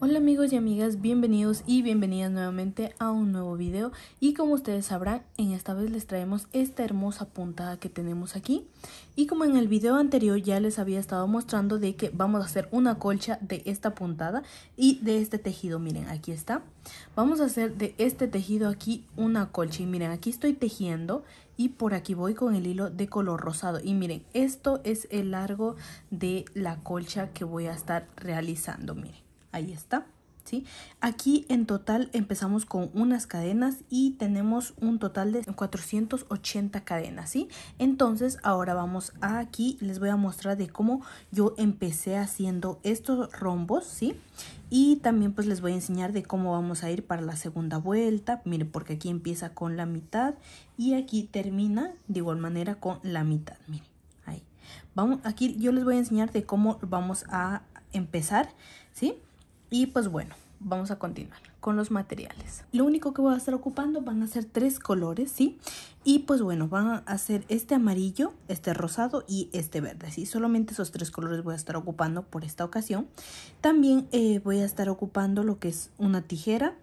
Hola amigos y amigas, bienvenidos y bienvenidas nuevamente a un nuevo video y como ustedes sabrán, en esta vez les traemos esta hermosa puntada que tenemos aquí y como en el video anterior ya les había estado mostrando de que vamos a hacer una colcha de esta puntada y de este tejido, miren aquí está, vamos a hacer de este tejido aquí una colcha y miren aquí estoy tejiendo y por aquí voy con el hilo de color rosado y miren esto es el largo de la colcha que voy a estar realizando, miren. Ahí está. ¿Sí? Aquí en total empezamos con unas cadenas y tenemos un total de 480 cadenas, ¿sí? Entonces ahora vamos a aquí, les voy a mostrar de cómo yo empecé haciendo estos rombos, ¿sí? Y también pues les voy a enseñar de cómo vamos a ir para la segunda vuelta, miren porque aquí empieza con la mitad y aquí termina de igual manera con la mitad, miren. Ahí. Vamos, aquí yo les voy a enseñar de cómo vamos a empezar, ¿sí? Y pues bueno, vamos a continuar con los materiales. Lo único que voy a estar ocupando van a ser tres colores, ¿sí? Y pues bueno, van a ser este amarillo, este rosado y este verde, ¿sí? Solamente esos tres colores voy a estar ocupando por esta ocasión. También eh, voy a estar ocupando lo que es una tijera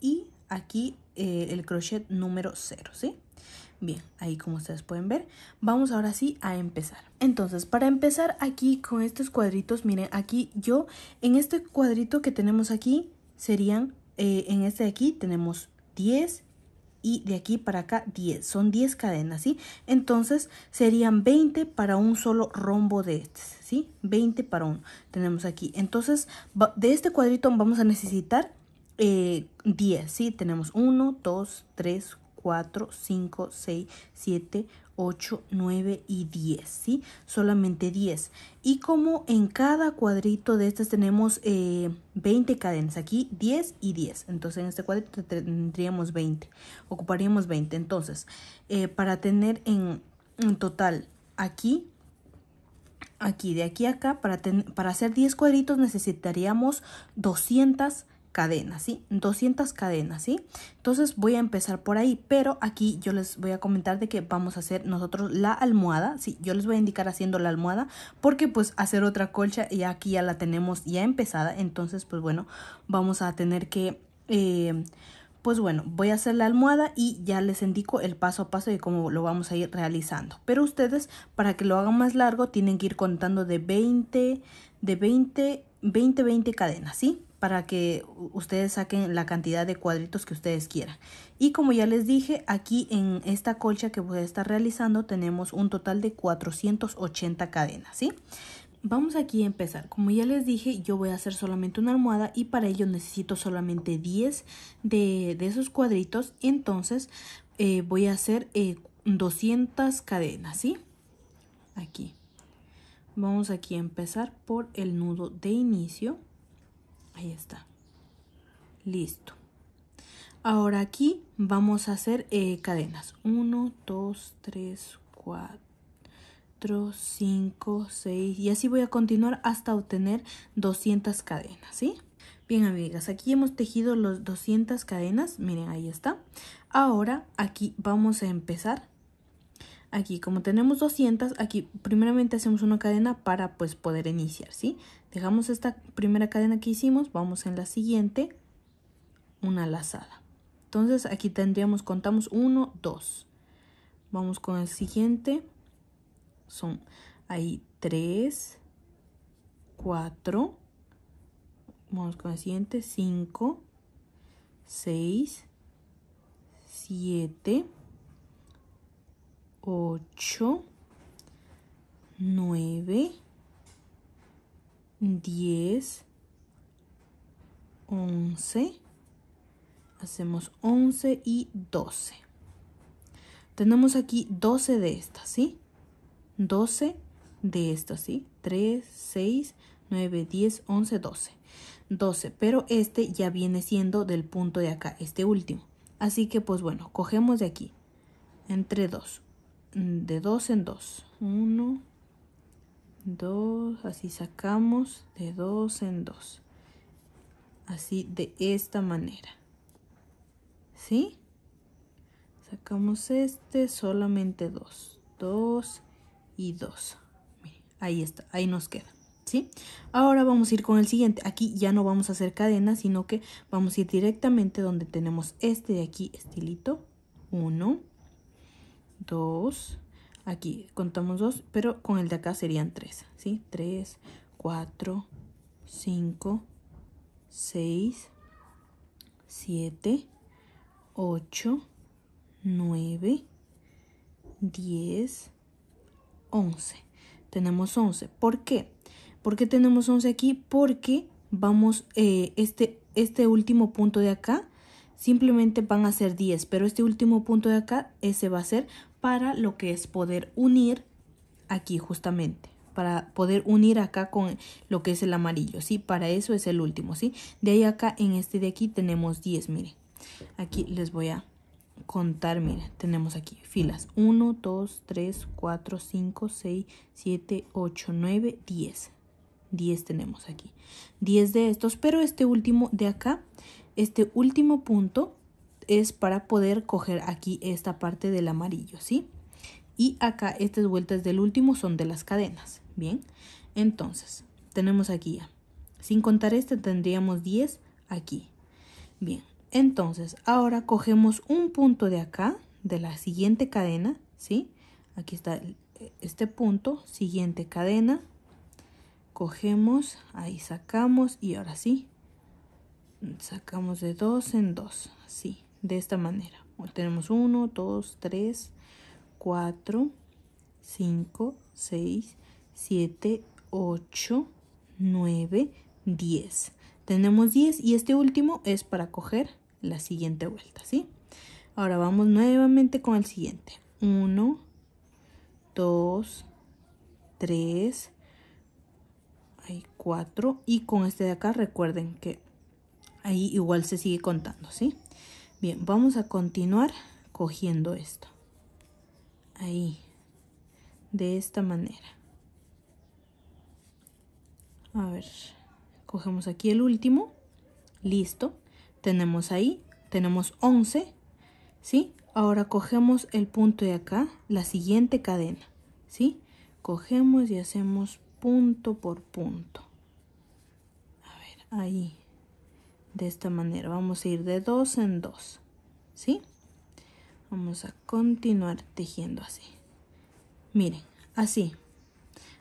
y aquí eh, el crochet número 0, ¿sí? Bien, ahí como ustedes pueden ver, vamos ahora sí a empezar. Entonces, para empezar aquí con estos cuadritos, miren, aquí yo, en este cuadrito que tenemos aquí, serían, eh, en este de aquí tenemos 10, y de aquí para acá 10, son 10 cadenas, ¿sí? Entonces serían 20 para un solo rombo de este, ¿sí? 20 para uno tenemos aquí. Entonces de este cuadrito vamos a necesitar 10, eh, ¿sí? Tenemos 1, 2, 3, 4, 5, 6, 7, 8, 9 y 10, ¿sí? Solamente 10. Y como en cada cuadrito de estas tenemos 20 eh, cadenas, aquí 10 y 10. Entonces en este cuadrito tendríamos 20, ocuparíamos 20. Entonces, eh, para tener en, total aquí, aquí, de aquí a acá, para, para hacer 10 cuadritos necesitaríamos 200 cadenas, ¿sí? 200 cadenas, ¿sí? Entonces voy a empezar por ahí, pero aquí yo les voy a comentar de que vamos a hacer nosotros la almohada, ¿sí? Yo les voy a indicar haciendo la almohada porque pues hacer otra colcha y aquí ya la tenemos ya empezada, entonces pues bueno, vamos a tener que... Eh, pues bueno, voy a hacer la almohada y ya les indico el paso a paso de cómo lo vamos a ir realizando. Pero ustedes, para que lo hagan más largo, tienen que ir contando de 20, de 20, 20, 20 cadenas, ¿sí? para que ustedes saquen la cantidad de cuadritos que ustedes quieran. Y como ya les dije, aquí en esta colcha que voy a estar realizando tenemos un total de 480 cadenas, ¿sí? Vamos aquí a empezar. Como ya les dije, yo voy a hacer solamente una almohada y para ello necesito solamente 10 de, esos cuadritos. Entonces eh, voy a hacer 200 eh, cadenas, ¿sí? Aquí. Vamos aquí a empezar por el nudo de inicio. Ahí está. Listo. Ahora aquí vamos a hacer eh, cadenas. 1, 2, 3, 4, 5, 6. Y así voy a continuar hasta obtener 200 cadenas, ¿sí? Bien, amigas, aquí hemos tejido los 200 cadenas. Miren, ahí está. Ahora aquí vamos a empezar aquí como tenemos 200 aquí primeramente hacemos una cadena para pues poder iniciar sí Dejamos esta primera cadena que hicimos, vamos en la siguiente, una lazada. Entonces aquí tendríamos, contamos 1, 2. Vamos con el siguiente, son ahí 3, 4, vamos con el siguiente, 5, 6, 7, 8, 9, 10, 11. Hacemos 11 y 12. Tenemos aquí 12 de estas, ¿sí? 12 de estas, ¿sí? 3, 6, 9, 10, 11, 12. 12, pero este ya viene siendo del punto de acá, este último. Así que, pues bueno, cogemos de aquí, entre 2, de 2 en 2. 1, 2, así sacamos de dos en dos Así de esta manera. ¿Sí? Sacamos este, solamente 2. 2 y 2. Ahí está, ahí nos queda. ¿Sí? Ahora vamos a ir con el siguiente. Aquí ya no vamos a hacer cadena, sino que vamos a ir directamente donde tenemos este de aquí, estilito. 1, 2, Aquí contamos dos, pero con el de acá serían 3: ¿sí? 3, 4, 5, 6, 7, 8, 9, 10, 11. Tenemos 11. ¿Por qué? ¿Por tenemos 11 aquí? Porque vamos, eh, este, este último punto de acá, simplemente van a ser 10, pero este último punto de acá, ese va a ser para lo que es poder unir aquí justamente para poder unir acá con lo que es el amarillo, ¿sí? Para eso es el último, ¿sí? De ahí acá, en este de aquí tenemos 10, miren. Aquí les voy a contar, miren, tenemos aquí filas 1, 2, 3, 4, 5, 6, 7, 8, 9, 10. 10 tenemos aquí. 10 de estos, pero este último de acá, este último punto es para poder coger aquí esta parte del amarillo, ¿sí? Y acá estas vueltas del último son de las cadenas, ¿bien? Entonces, tenemos aquí ya. Sin contar este tendríamos 10 aquí. Bien, entonces ahora cogemos un punto de acá, de la siguiente cadena, ¿sí? Aquí está este punto, siguiente cadena. Cogemos, ahí sacamos y ahora sí. Sacamos de dos en dos, así de esta manera. Tenemos 1, 2, 3, 4, 5, 6, 7, 8, 9, 10. Tenemos 10 y este último es para coger la siguiente vuelta, ¿sí? Ahora vamos nuevamente con el siguiente. 1, 2, 3, 4. Y con este de acá recuerden que ahí igual se sigue contando, ¿sí? Bien, vamos a continuar cogiendo esto. Ahí. De esta manera. A ver. Cogemos aquí el último. Listo. Tenemos ahí. Tenemos 11. ¿Sí? Ahora cogemos el punto de acá. La siguiente cadena. ¿Sí? Cogemos y hacemos punto por punto. A ver, ahí de esta manera. Vamos a ir de dos en dos, ¿sí? Vamos a continuar tejiendo así. Miren, así.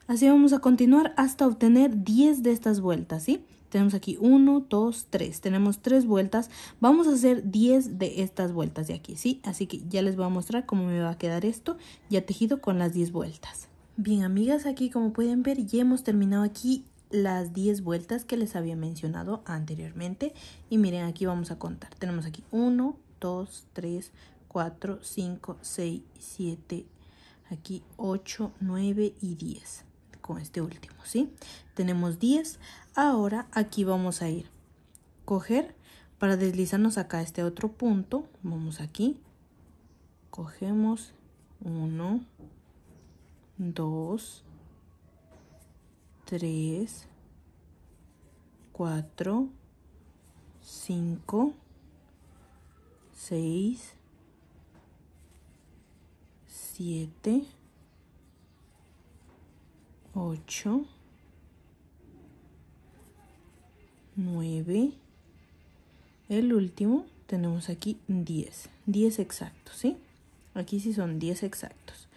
Así vamos a continuar hasta obtener 10 de estas vueltas, ¿sí? Tenemos aquí 1, 2, 3. Tenemos 3 vueltas. Vamos a hacer 10 de estas vueltas de aquí, ¿sí? Así que ya les voy a mostrar cómo me va a quedar esto ya tejido con las 10 vueltas. Bien, amigas, aquí como pueden ver ya hemos terminado aquí las 10 vueltas que les había mencionado anteriormente. Y miren, aquí vamos a contar. Tenemos aquí 1, 2, 3, 4, 5, 6, 7, aquí 8, 9 y 10 con este último, si Tenemos 10. Ahora aquí vamos a ir coger para deslizarnos acá este otro punto. Vamos aquí. Cogemos 1, 2, 3, 4, 5, 6, 7, 8, 9, el último tenemos aquí 10, 10 exactos, ¿sí? Aquí sí son 10 exactos.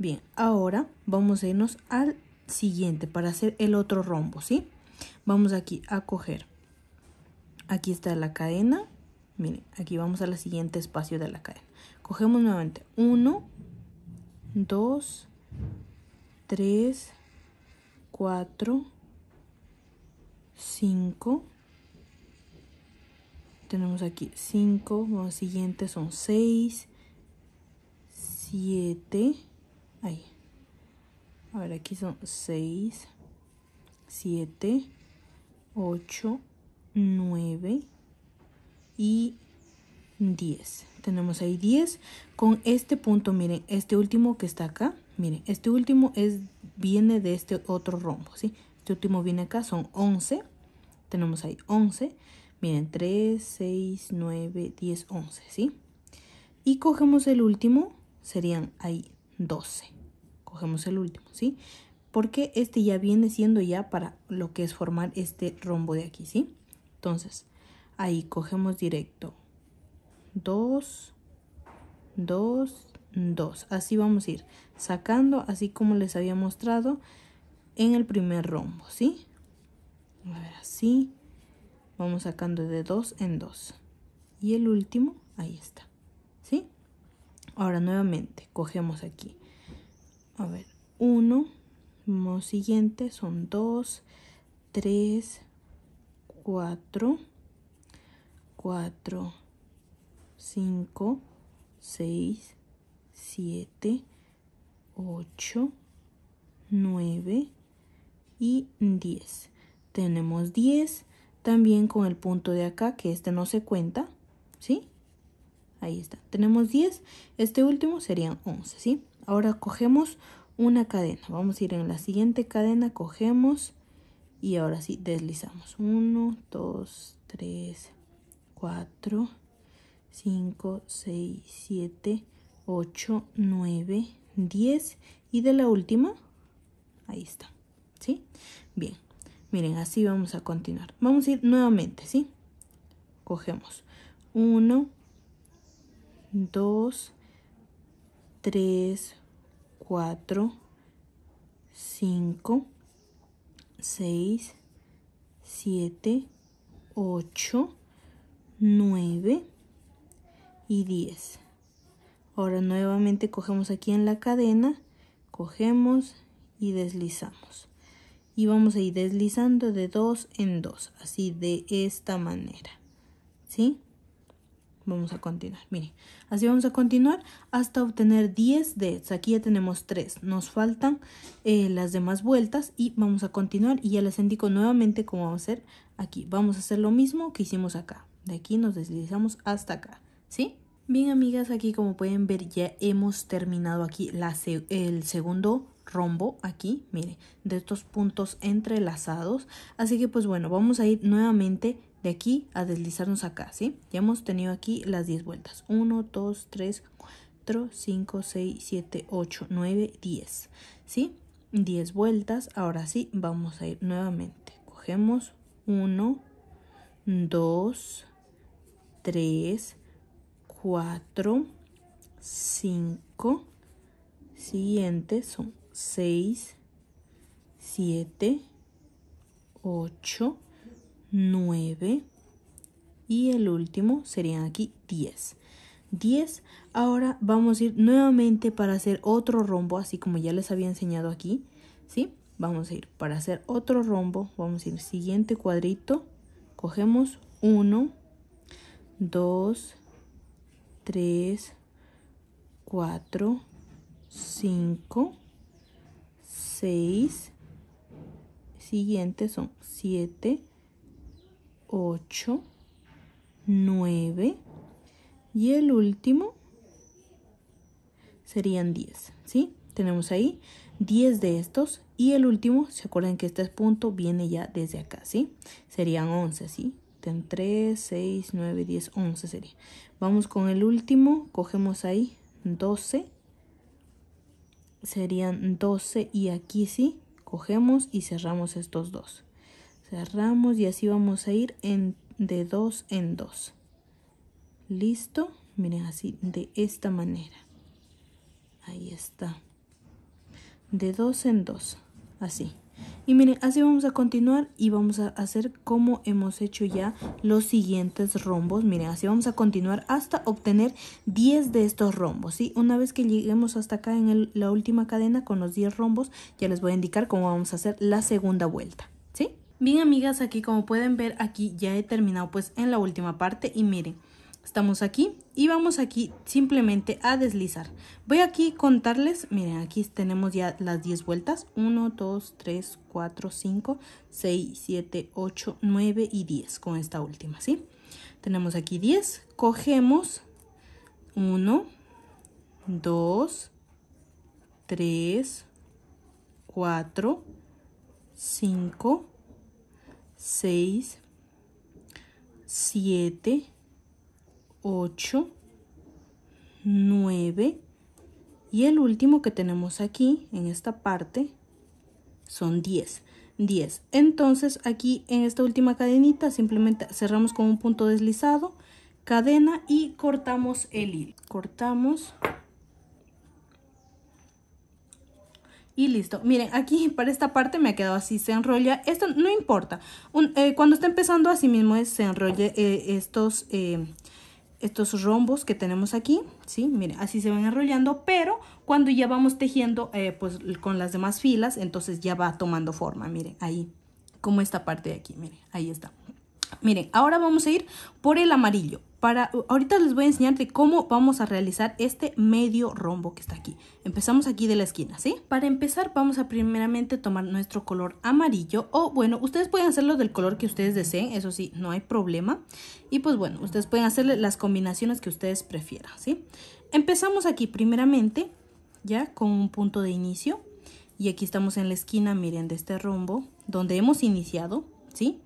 Bien, ahora vamos a irnos al siguiente para hacer el otro rombo, ¿sí? Vamos aquí a coger, aquí está la cadena, miren, aquí vamos al siguiente espacio de la cadena. Cogemos nuevamente 1, 2, 3, 4, 5, tenemos aquí 5, los siguientes son 6, 7, ahí, a ver, aquí son 6, 7, 8, 9 y 10. Tenemos ahí 10 con este punto, miren, este último que está acá, miren, este último es viene de este otro rombo, ¿sí? Este último viene acá, son 11. Tenemos ahí 11. Miren, 3, 6, 9, 10, 11, ¿sí? Y cogemos el último, serían ahí 12 cogemos el último, ¿sí? Porque este ya viene siendo ya para lo que es formar este rombo de aquí, ¿sí? Entonces, ahí cogemos directo 2, 2, 2. Así vamos a ir sacando, así como les había mostrado en el primer rombo, ¿sí? A así. Vamos sacando de 2 en 2. Y el último, ahí está, ¿sí? Ahora nuevamente, cogemos aquí a ver, 1, vamos siguiente, son 2, 3, 4, 4, 5, 6, 7, 8, 9 y 10. Tenemos 10 también con el punto de acá, que este no se cuenta, ¿sí? Ahí está. Tenemos 10. Este último serían 11, ¿sí? Ahora cogemos una cadena. Vamos a ir en la siguiente cadena, cogemos y ahora sí deslizamos. 1, 2, 3, 4, 5, 6, 7, 8, 9, 10 y de la última, ahí está. ¿Sí? Bien. Miren, así vamos a continuar. Vamos a ir nuevamente, ¿sí? Cogemos 1, 2, 3, 4, 5, 6, 7, 8, 9 y 10. Ahora nuevamente cogemos aquí en la cadena, cogemos y deslizamos. Y vamos a ir deslizando de dos en dos, así de esta manera. ¿Sí? Vamos a continuar. Miren, así vamos a continuar hasta obtener 10 de Aquí ya tenemos 3. Nos faltan eh, las demás vueltas y vamos a continuar. Y ya les indico nuevamente cómo vamos a hacer aquí. Vamos a hacer lo mismo que hicimos acá. De aquí nos deslizamos hasta acá. ¿Sí? Bien, amigas, aquí como pueden ver ya hemos terminado aquí la, el segundo rombo aquí, miren, de estos puntos entrelazados. Así que pues bueno, vamos a ir nuevamente de aquí a deslizarnos acá, ¿sí? Ya hemos tenido aquí las 10 vueltas. 1, 2, 3, 4, 5, 6, 7, 8, 9, 10, ¿sí? 10 vueltas. Ahora sí, vamos a ir nuevamente. Cogemos 1, 2, 3, 4, 5, siguientes son 6, 7, 8, 9 y el último serían aquí 10. 10. Ahora vamos a ir nuevamente para hacer otro rombo, así como ya les había enseñado aquí, ¿sí? Vamos a ir para hacer otro rombo, vamos a ir siguiente cuadrito, cogemos 1, 2, 3, 4, 5, 6, siguiente son 7, 8, 9 y el último serían 10, ¿sí? Tenemos ahí 10 de estos y el último, se acuerdan que este punto viene ya desde acá, ¿sí? Serían 11, ¿sí? Ten 3, 6, 9, 10, 11 sería. Vamos con el último, cogemos ahí 12, serían 12 y aquí sí, cogemos y cerramos estos dos cerramos y así vamos a ir en, de dos en dos listo miren así de esta manera ahí está de dos en dos así y miren así vamos a continuar y vamos a hacer como hemos hecho ya los siguientes rombos miren así vamos a continuar hasta obtener 10 de estos rombos y una vez que lleguemos hasta acá en la última cadena con los 10 rombos ya les voy a indicar cómo vamos a hacer la segunda vuelta Bien amigas, aquí como pueden ver, aquí ya he terminado pues en la última parte y miren, estamos aquí y vamos aquí simplemente a deslizar. Voy aquí contarles, miren, aquí tenemos ya las 10 vueltas, 1, 2, 3, 4, 5, 6, 7, 8, 9 y 10 con esta última, ¿sí? Tenemos aquí 10, cogemos 1, 2, 3, 4, 5, 6, 7, 8, 9 y el último que tenemos aquí en esta parte son 10. 10. Entonces aquí en esta última cadenita simplemente cerramos con un punto deslizado, cadena y cortamos el hilo. Cortamos y listo. Miren, aquí para esta parte me ha quedado así, se enrolla, esto no importa. Eh, cuando está empezando así mismo se enrolla eh, estos, eh, estos rombos que tenemos aquí, ¿sí? Miren, así se van enrollando, pero cuando ya vamos tejiendo pues con las demás filas, entonces ya va tomando forma, miren, ahí, como esta parte de aquí, miren, ahí está. Miren, ahora vamos a ir por el amarillo. Para, ahorita les voy a enseñar de cómo vamos a realizar este medio rombo que está aquí. Empezamos aquí de la esquina, ¿sí? Para empezar vamos a primeramente tomar nuestro color amarillo o bueno, ustedes pueden hacerlo del color que ustedes deseen, eso sí, no hay problema. Y pues bueno, ustedes pueden hacerle las combinaciones que ustedes prefieran, ¿sí? Empezamos aquí primeramente ya con un punto de inicio y aquí estamos en la esquina, miren, de este rombo donde hemos iniciado, ¿sí?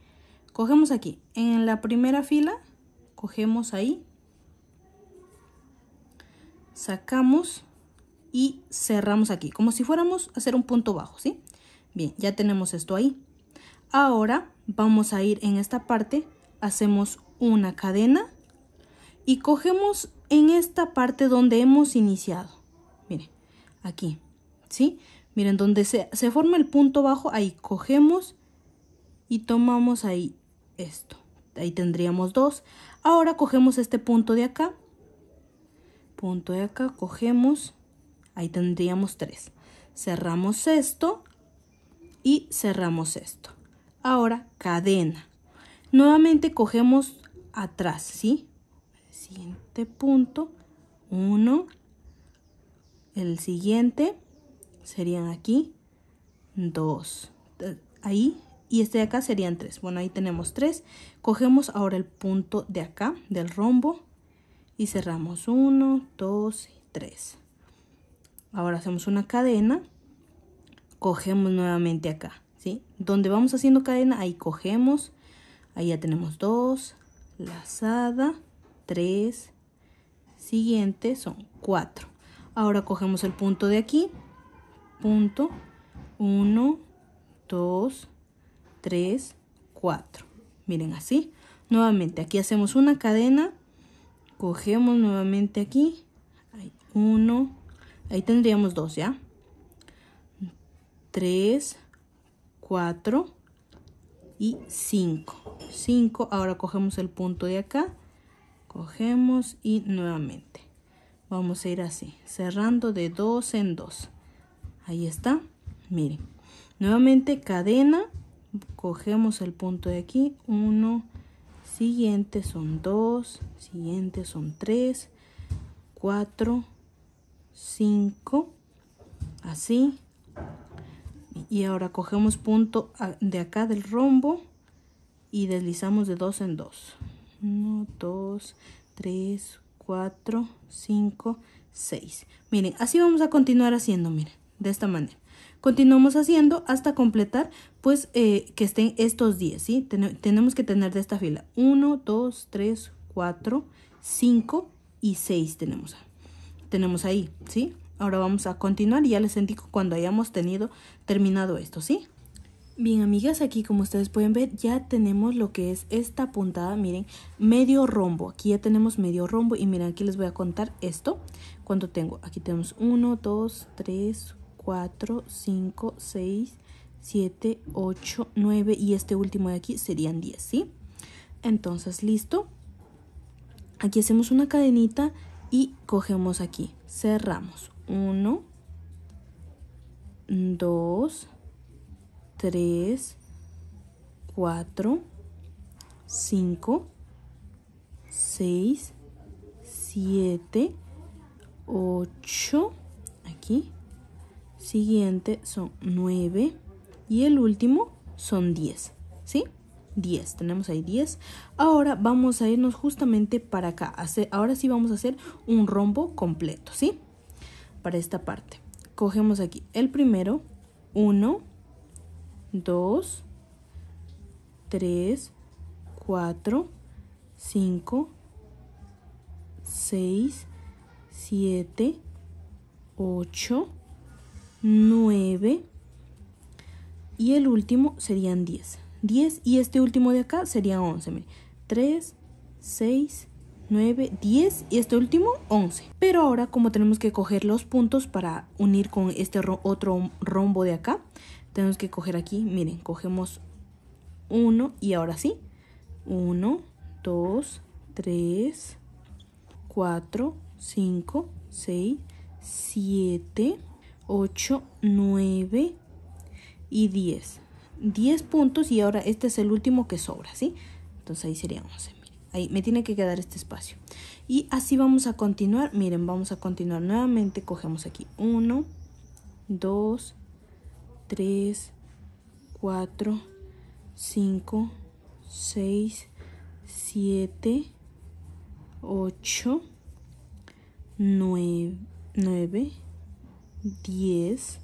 Cogemos aquí en la primera fila cogemos ahí, sacamos y cerramos aquí, como si fuéramos a hacer un punto bajo, ¿sí? Bien, ya tenemos esto ahí. Ahora vamos a ir en esta parte, hacemos una cadena y cogemos en esta parte donde hemos iniciado. Miren, aquí, ¿sí? Miren, donde se, se forma el punto bajo, ahí cogemos y tomamos ahí esto. Ahí tendríamos dos. Ahora cogemos este punto de acá. Punto de acá, cogemos. Ahí tendríamos tres. Cerramos esto y cerramos esto. Ahora cadena. Nuevamente cogemos atrás, ¿sí? Siguiente punto. Uno. El siguiente serían aquí. Dos. Ahí y este de acá serían tres Bueno, ahí tenemos tres Cogemos ahora el punto de acá, del rombo, y cerramos 1, 2 y 3. Ahora hacemos una cadena, cogemos nuevamente acá, ¿sí? Donde vamos haciendo cadena, ahí cogemos, ahí ya tenemos 2, lazada, 3, siguiente son 4. Ahora cogemos el punto de aquí, punto, 1, 2, 3, 4. Miren así. Nuevamente, aquí hacemos una cadena. Cogemos nuevamente aquí. 1. Ahí tendríamos 2, ¿ya? 3, 4 y 5. 5. Ahora cogemos el punto de acá. Cogemos y nuevamente. Vamos a ir así, cerrando de 2 en 2. Ahí está. Miren. Nuevamente cadena cogemos el punto de aquí, 1, siguiente son 2, siguiente son 3, 4, 5, así. Y ahora cogemos punto de acá del rombo y deslizamos de 2 en 2. 1, 2, 3, 4, 5, 6. Miren, así vamos a continuar haciendo, miren, de esta manera. Continuamos haciendo hasta completar pues eh, que estén estos 10, ¿sí? tenemos que tener de esta fila 1, 2, 3, 4, 5 y 6 tenemos, tenemos ahí, ¿sí? Ahora vamos a continuar y ya les indico cuando hayamos tenido terminado esto, ¿sí? Bien, amigas, aquí como ustedes pueden ver ya tenemos lo que es esta puntada, miren, medio rombo. Aquí ya tenemos medio rombo y miren, aquí les voy a contar esto. ¿Cuánto tengo? Aquí tenemos 1, 2, 3, 4, 5, 6, 7, 8, 9 y este último de aquí serían 10, ¿sí? Entonces, listo. Aquí hacemos una cadenita y cogemos aquí, cerramos. 1, 2, 3, 4, 5, 6, 7, 8, aquí, siguiente son 9 y el último son 10, ¿sí? 10, tenemos ahí 10. Ahora vamos a irnos justamente para acá. Ahora sí vamos a hacer un rombo completo, ¿sí? Para esta parte. Cogemos aquí el primero, 1, 2, 3, 4, 5, 6, 7, 8, 9 y el último serían 10. 10 y este último de acá sería 11. 3, 6, 9, 10 y este último 11. Pero ahora como tenemos que coger los puntos para unir con este otro rombo de acá, tenemos que coger aquí, miren, cogemos 1 y ahora sí, 1, 2, 3, 4, 5, 6, 7, 8, 9 y 10. 10 puntos y ahora este es el último que sobra, ¿sí? Entonces ahí seríamos Ahí me tiene que quedar este espacio. Y así vamos a continuar. Miren, vamos a continuar nuevamente. Cogemos aquí 1, 2, 3, 4, 5, 6, 7, 8, 9, 9 10.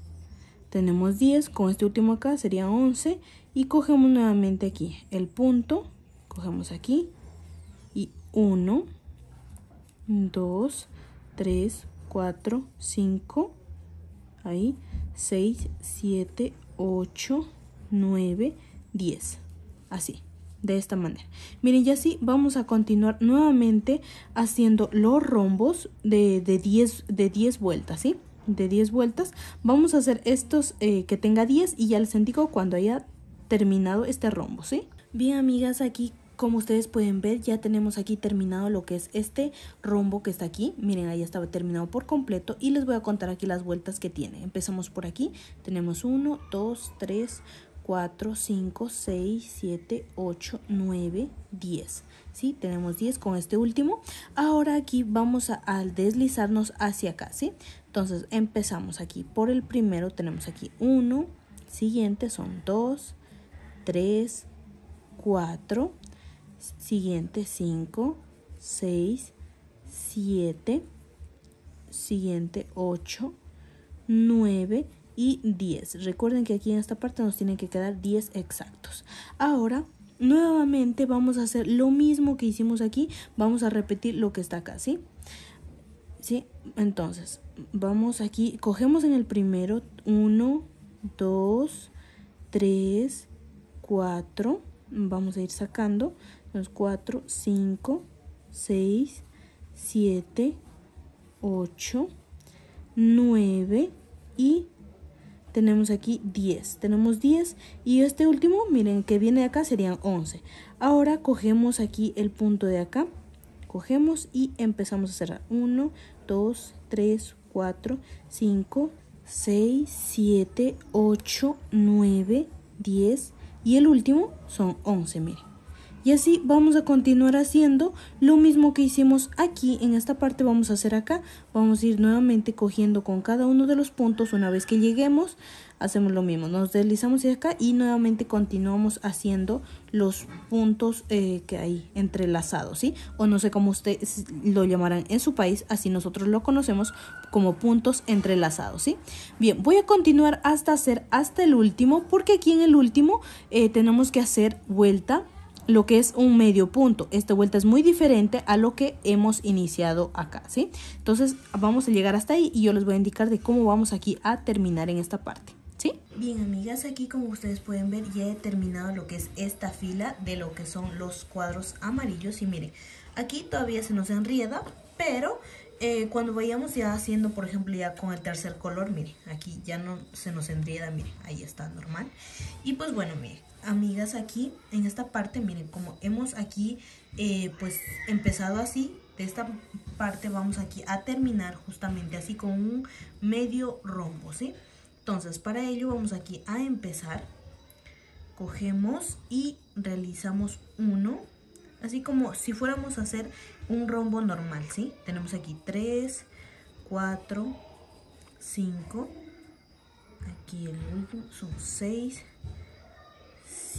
Tenemos 10, con este último acá sería 11 y cogemos nuevamente aquí el punto, cogemos aquí y 1, 2, 3, 4, 5, ahí, 6, 7, 8, 9, 10. Así, de esta manera. Miren, y así vamos a continuar nuevamente haciendo los rombos de, 10, de 10 vueltas, ¿sí? de 10 vueltas. Vamos a hacer estos eh, que tenga 10 y ya les indico cuando haya terminado este rombo, ¿sí? Bien, amigas, aquí como ustedes pueden ver ya tenemos aquí terminado lo que es este rombo que está aquí. Miren, ahí estaba terminado por completo y les voy a contar aquí las vueltas que tiene. Empezamos por aquí, tenemos 1, 2, 3, 4, 5, 6, 7, 8, 9, 10. Tenemos 10 con este último. Ahora aquí vamos a, deslizarnos hacia acá, Entonces empezamos aquí por el primero, tenemos aquí 1, siguiente son 2, 3, 4, siguiente 5, 6, 7, siguiente 8, 9 y 10. Recuerden que aquí en esta parte nos tienen que quedar 10 exactos. Ahora nuevamente vamos a hacer lo mismo que hicimos aquí, vamos a repetir lo que está acá, ¿sí? ¿Sí? Entonces, vamos aquí, cogemos en el primero 1, 2, 3, 4, vamos a ir sacando, los 4, 5, 6, 7, 8, 9 y tenemos aquí 10. Tenemos 10 y este último, miren, que viene de acá serían 11. Ahora cogemos aquí el punto de acá. Cogemos y empezamos a cerrar. 1, 2, 3, 4, 5, 6, 7, 8, 9, 10. Y el último son 11, miren y así vamos a continuar haciendo lo mismo que hicimos aquí en esta parte vamos a hacer acá vamos a ir nuevamente cogiendo con cada uno de los puntos una vez que lleguemos hacemos lo mismo nos deslizamos y acá y nuevamente continuamos haciendo los puntos eh, que hay entrelazados sí o no sé cómo ustedes lo llamarán en su país así nosotros lo conocemos como puntos entrelazados sí bien voy a continuar hasta hacer hasta el último porque aquí en el último eh, tenemos que hacer vuelta lo que es un medio punto. Esta vuelta es muy diferente a lo que hemos iniciado acá, ¿sí? Entonces vamos a llegar hasta ahí y yo les voy a indicar de cómo vamos aquí a terminar en esta parte. ¿Sí? Bien amigas, aquí como ustedes pueden ver ya he terminado lo que es esta fila de lo que son los cuadros amarillos y miren, aquí todavía se nos enrieda, pero eh, cuando vayamos ya haciendo, por ejemplo, ya con el tercer color, mire, aquí ya no se nos enrieda, miren, ahí está normal. Y pues bueno, mire, amigas, aquí en esta parte, miren, como hemos aquí, eh, pues empezado así, de esta parte vamos aquí a terminar justamente así con un medio rombo, ¿sí? Entonces, para ello vamos aquí a empezar, cogemos y realizamos uno, así como si fuéramos a hacer un rombo normal, ¿sí? Tenemos aquí 3, 4, 5, aquí el último, son 6,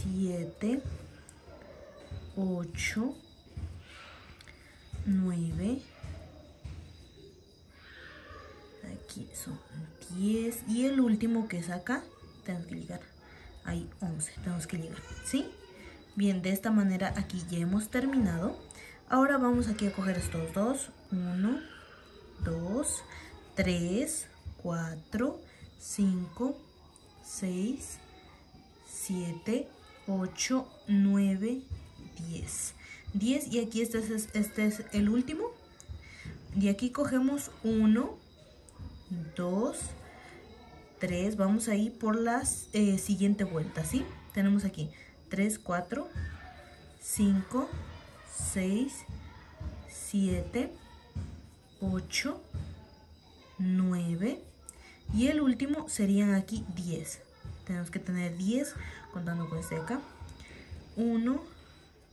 7, 8, 9, aquí son 10 y el último que es acá, tenemos que llegar, hay 11, tenemos que llegar, ¿sí? Bien, de esta manera aquí ya hemos terminado. Ahora vamos aquí a coger estos dos. 1, 2, 3, 4, 5, 6, 7, 8, 9, 10. 10 y aquí este es, este es el último. Y aquí cogemos uno, dos, tres. Vamos a ir por la eh, siguiente vuelta, ¿sí? Tenemos aquí 3, 4, 5, 6, 7, 8, 9 y el último serían aquí 10. Tenemos que tener 10 contando con este acá. 1,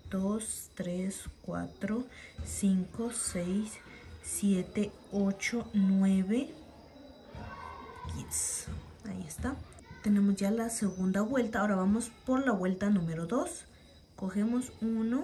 2, 3, 4, 5, 6, 7, 8, 9, 10. Ahí está. Tenemos ya la segunda vuelta. Ahora vamos por la vuelta número 2. Cogemos 1,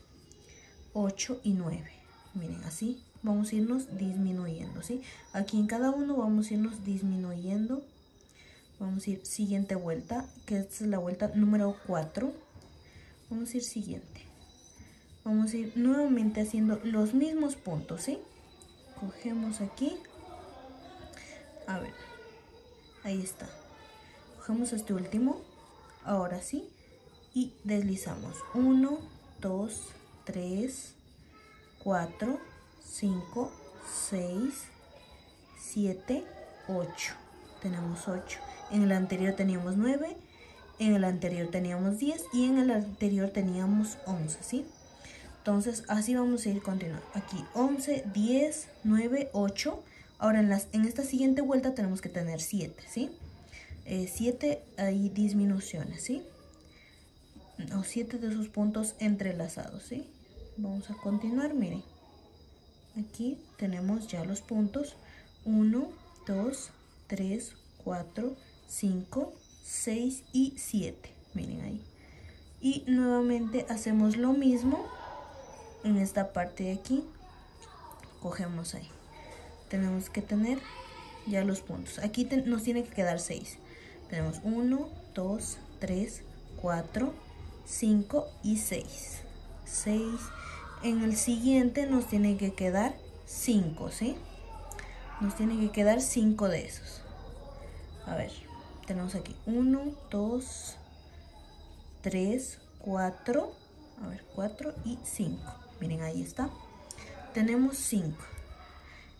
8 y 9. Miren, así vamos a irnos disminuyendo, ¿sí? Aquí en cada uno vamos a irnos disminuyendo. Vamos a ir siguiente vuelta, que es la vuelta número 4. Vamos a ir siguiente. Vamos a ir nuevamente haciendo los mismos puntos, ¿sí? Cogemos aquí. A ver, ahí está. Cogemos este último, ahora sí, y deslizamos. 1, 2, 3. 3, 4, 5, 6, 7, 8. Tenemos 8. En el anterior teníamos 9, en el anterior teníamos 10 y en el anterior teníamos 11, ¿sí? Entonces así vamos a ir continuando. Aquí 11, 10, 9, 8. Ahora en, las, en esta siguiente vuelta tenemos que tener 7, ¿sí? 7 eh, hay disminuciones, ¿sí? o siete de sus puntos entrelazados, ¿sí? Vamos a continuar, miren. Aquí tenemos ya los puntos 1, 2, 3, 4, 5, 6 y 7. Miren ahí. Y nuevamente hacemos lo mismo en esta parte de aquí. Cogemos ahí. Tenemos que tener ya los puntos. Aquí nos tiene que quedar 6. Tenemos 1, 2, 3, 4, 5 y 6. 6. En el siguiente nos tiene que quedar 5, ¿sí? Nos tiene que quedar 5 de esos. A ver, tenemos aquí 1, 2, 3, 4, a ver, 4 y 5. Miren, ahí está. Tenemos 5.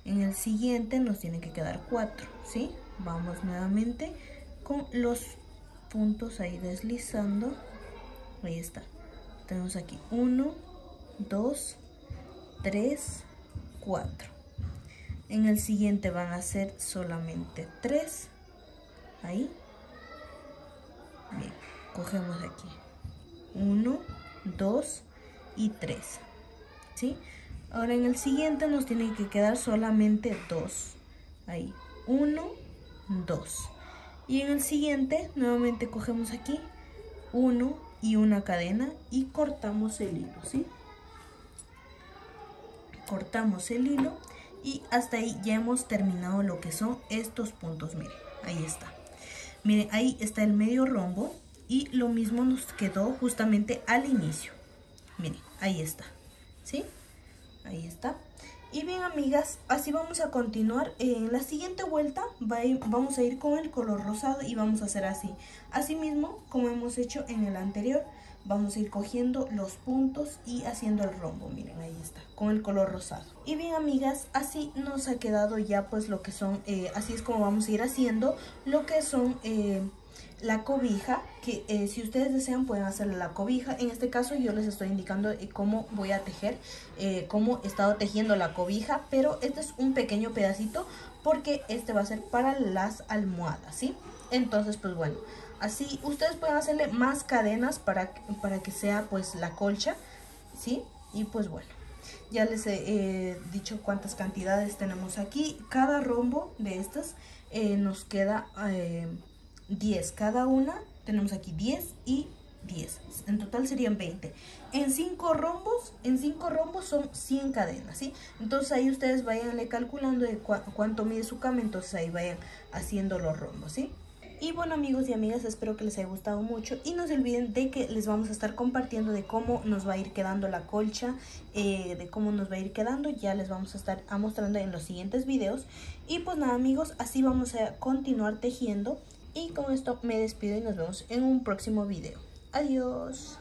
En el siguiente nos tiene que quedar 4, ¿sí? Vamos nuevamente con los puntos ahí deslizando. Ahí está. Tenemos aquí 1, 2, 3, 4. En el siguiente van a ser solamente 3. Ahí. Bien, cogemos aquí. 1, 2 y 3. ¿Sí? Ahora en el siguiente nos tiene que quedar solamente 2. Ahí. 1, 2. Y en el siguiente nuevamente cogemos aquí 1, y una cadena y cortamos el hilo, ¿sí? Cortamos el hilo y hasta ahí ya hemos terminado lo que son estos puntos, miren, ahí está. Miren, ahí está el medio rombo y lo mismo nos quedó justamente al inicio. Miren, ahí está, ¿sí? Ahí está. Y bien amigas, así vamos a continuar. En la siguiente vuelta vamos a ir con el color rosado y vamos a hacer así. mismo, como hemos hecho en el anterior, vamos a ir cogiendo los puntos y haciendo el rombo. Miren, ahí está, con el color rosado. Y bien amigas, así nos ha quedado ya pues lo que son, eh, así es como vamos a ir haciendo lo que son... Eh, la cobija, que eh, si ustedes desean pueden hacerle la cobija. En este caso yo les estoy indicando eh, cómo voy a tejer, eh, cómo he estado tejiendo la cobija, pero este es un pequeño pedacito porque este va a ser para las almohadas, ¿sí? Entonces, pues bueno, así ustedes pueden hacerle más cadenas para, para que sea pues la colcha, ¿sí? Y pues bueno. Ya les he dicho cuántas cantidades tenemos aquí. Cada rombo de estas nos queda 10 cada una, tenemos aquí 10 y 10. En total serían 20. En 5 rombos, en 5 rombos son 100 cadenas, ¿sí? Entonces ahí ustedes vayan calculando de cuánto mide su cama, entonces ahí vayan haciendo los rombos, ¿sí? Y bueno amigos y amigas, espero que les haya gustado mucho y no se olviden de que les vamos a estar compartiendo de cómo nos va a ir quedando la colcha, eh, de cómo nos va a ir quedando, ya les vamos a estar mostrando en los siguientes videos. Y pues nada amigos, así vamos a continuar tejiendo y con esto me despido y nos vemos en un próximo video. Adiós.